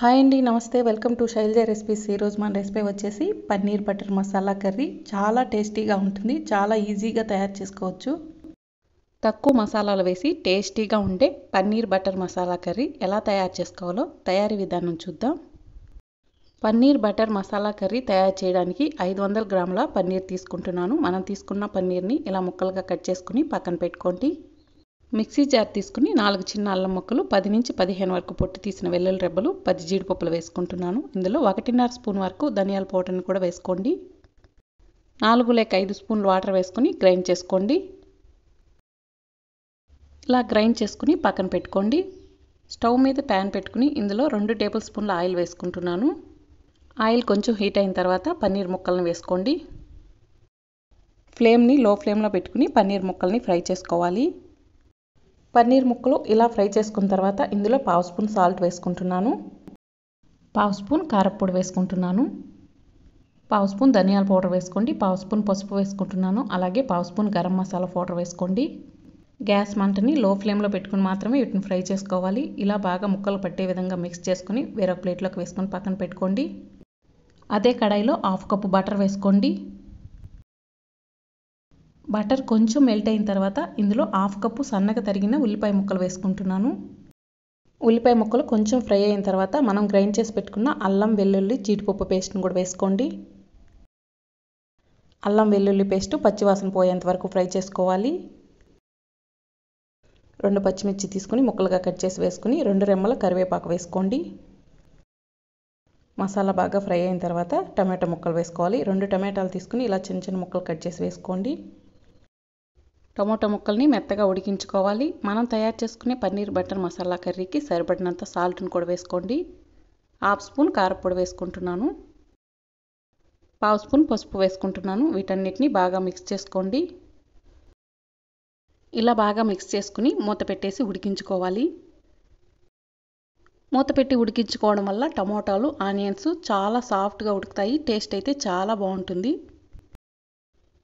hi అండి నమస్తే welcome to Shailaja recipes ఈరోజు మన రెసిపీ వచ్చేసి పన్నీర్ బటర్ మసాలా కర్రీ చాలా టేస్టీగా ఉంటుంది చాలా ఈజీగా తయారు చేసుకోవచ్చు తక్కువ మసాలాలు వేసి టేస్టీగా ఉండే పన్నీర్ బటర్ మసాలా కర్రీ ఎలా తయారు చేసుకోవాలో తయారీ విధానం చూద్దాం పన్నీర్ బటర్ మసాలా కర్రీ తయారు చేయడానికి ఐదు వందల గ్రాముల పన్నీర్ తీసుకుంటున్నాను మనం తీసుకున్న పన్నీర్ని ఇలా ముక్కలుగా కట్ చేసుకుని పక్కన పెట్టుకోండి మిక్సీ జార్ తీసుకుని నాలుగు చిన్న అల్లం ముక్కలు పది నుంచి పదిహేను వరకు పొట్టి తీసిన వెల్లుల్లి రెబ్బలు పది జీడిపప్పులు వేసుకుంటున్నాను ఇందులో ఒకటిన్నర స్పూన్ వరకు ధనియాల పౌడర్ని కూడా వేసుకోండి నాలుగు లేక ఐదు స్పూన్లు వాటర్ వేసుకుని గ్రైండ్ చేసుకోండి ఇలా గ్రైండ్ చేసుకుని పక్కన పెట్టుకోండి స్టవ్ మీద ప్యాన్ పెట్టుకుని ఇందులో రెండు టేబుల్ స్పూన్ల ఆయిల్ వేసుకుంటున్నాను ఆయిల్ కొంచెం హీట్ అయిన తర్వాత పన్నీర్ ముక్కలను వేసుకోండి ఫ్లేమ్ని లో ఫ్లేమ్లో పెట్టుకుని పన్నీర్ ముక్కల్ని ఫ్రై చేసుకోవాలి పన్నీర్ ముక్కలు ఇలా ఫ్రై చేసుకున్న తర్వాత ఇందులో పావు స్పూన్ సాల్ట్ వేసుకుంటున్నాను పావు స్పూన్ కారప్పొడి వేసుకుంటున్నాను పావు స్పూన్ ధనియాల పౌడర్ వేసుకోండి పావు స్పూన్ పసుపు వేసుకుంటున్నాను అలాగే పావు స్పూన్ గరం మసాలా పౌడర్ వేసుకోండి గ్యాస్ మంటని లో ఫ్లేమ్లో పెట్టుకుని మాత్రమే వీటిని ఫ్రై చేసుకోవాలి ఇలా బాగా ముక్కలు పట్టే విధంగా మిక్స్ చేసుకుని వేరొక ప్లేట్లోకి వేసుకొని పక్కన పెట్టుకోండి అదే కడాయిలో హాఫ్ కప్పు బటర్ వేసుకోండి బటర్ కొంచెం మెల్ట్ అయిన తర్వాత ఇందులో హాఫ్ కప్పు సన్నగా తరిగిన ఉల్లిపాయ ముక్కలు వేసుకుంటున్నాను ఉల్లిపాయ ముక్కలు కొంచెం ఫ్రై అయిన తర్వాత మనం గ్రైండ్ చేసి పెట్టుకున్న అల్లం వెల్లుల్లి జీడిపప్పు పేస్ట్ని కూడా వేసుకోండి అల్లం వెల్లుల్లి పేస్ట్ పచ్చివాసన పోయేంత వరకు ఫ్రై చేసుకోవాలి రెండు పచ్చిమిర్చి తీసుకుని ముక్కలుగా కట్ చేసి వేసుకుని రెండు రెమ్మల కరివేపాకు వేసుకోండి మసాలా బాగా ఫ్రై అయిన తర్వాత టమాటా ముక్కలు వేసుకోవాలి రెండు టమాటాలు తీసుకుని ఇలా చిన్న చిన్న ముక్కలు కట్ చేసి వేసుకోండి టమోటా ముక్కల్ని మెత్తగా ఉడికించుకోవాలి మనం తయారు చేసుకునే పన్నీర్ బటర్ మసాలా కర్రీకి సరిపడినంత సాల్ట్ను కూడా వేసుకోండి హాఫ్ స్పూన్ కారపొడి వేసుకుంటున్నాను పావు స్పూన్ పసుపు వేసుకుంటున్నాను వీటన్నిటిని బాగా మిక్స్ చేసుకోండి ఇలా బాగా మిక్స్ చేసుకుని మూత పెట్టేసి ఉడికించుకోవాలి మూత పెట్టి ఉడికించుకోవడం వల్ల టమోటాలు ఆనియన్స్ చాలా సాఫ్ట్గా ఉడుకుతాయి టేస్ట్ అయితే చాలా బాగుంటుంది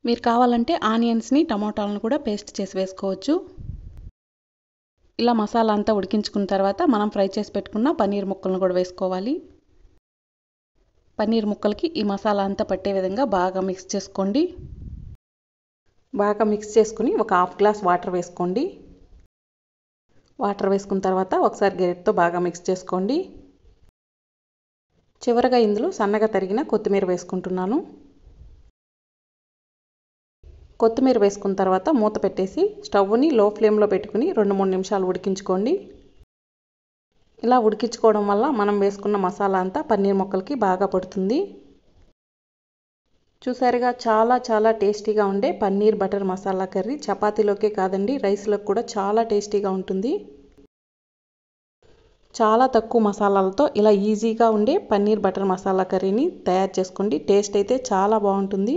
మీరు కావాలంటే ఆనియన్స్ని టమోటాలను కూడా పేస్ట్ చేసి వేసుకోవచ్చు ఇలా మసాలా అంతా ఉడికించుకున్న తర్వాత మనం ఫ్రై చేసి పెట్టుకున్న పన్నీర్ ముక్కలను కూడా వేసుకోవాలి పన్నీర్ ముక్కలకి ఈ మసాలా అంతా పట్టే విధంగా బాగా మిక్స్ చేసుకోండి బాగా మిక్స్ చేసుకుని ఒక హాఫ్ గ్లాస్ వాటర్ వేసుకోండి వాటర్ వేసుకున్న తర్వాత ఒకసారి గెరెట్తో బాగా మిక్స్ చేసుకోండి చివరగా ఇందులో సన్నగా తరిగిన కొత్తిమీర వేసుకుంటున్నాను కొత్తిమీర వేసుకున్న తర్వాత మూత పెట్టేసి స్టవ్ని లో ఫ్లేమ్లో పెట్టుకుని రెండు మూడు నిమిషాలు ఉడికించుకోండి ఇలా ఉడికించుకోవడం వల్ల మనం వేసుకున్న మసాలా అంతా పన్నీర్ మొక్కలకి బాగా పడుతుంది చూసారుగా చాలా చాలా టేస్టీగా ఉండే పన్నీర్ బటర్ మసాలా కర్రీ చపాతీలోకే కాదండి రైస్లోకి కూడా చాలా టేస్టీగా ఉంటుంది చాలా తక్కువ మసాలాలతో ఇలా ఈజీగా ఉండే పన్నీర్ బటర్ మసాలా కర్రీని తయారు చేసుకోండి టేస్ట్ అయితే చాలా బాగుంటుంది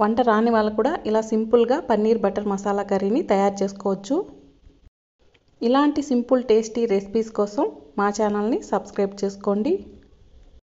వంట రాని వాళ్ళు కూడా ఇలా సింపుల్గా పన్నీర్ బటర్ మసాలా కర్రీని తయారు చేసుకోవచ్చు ఇలాంటి సింపుల్ టేస్టీ రెసిపీస్ కోసం మా ఛానల్ని సబ్స్క్రైబ్ చేసుకోండి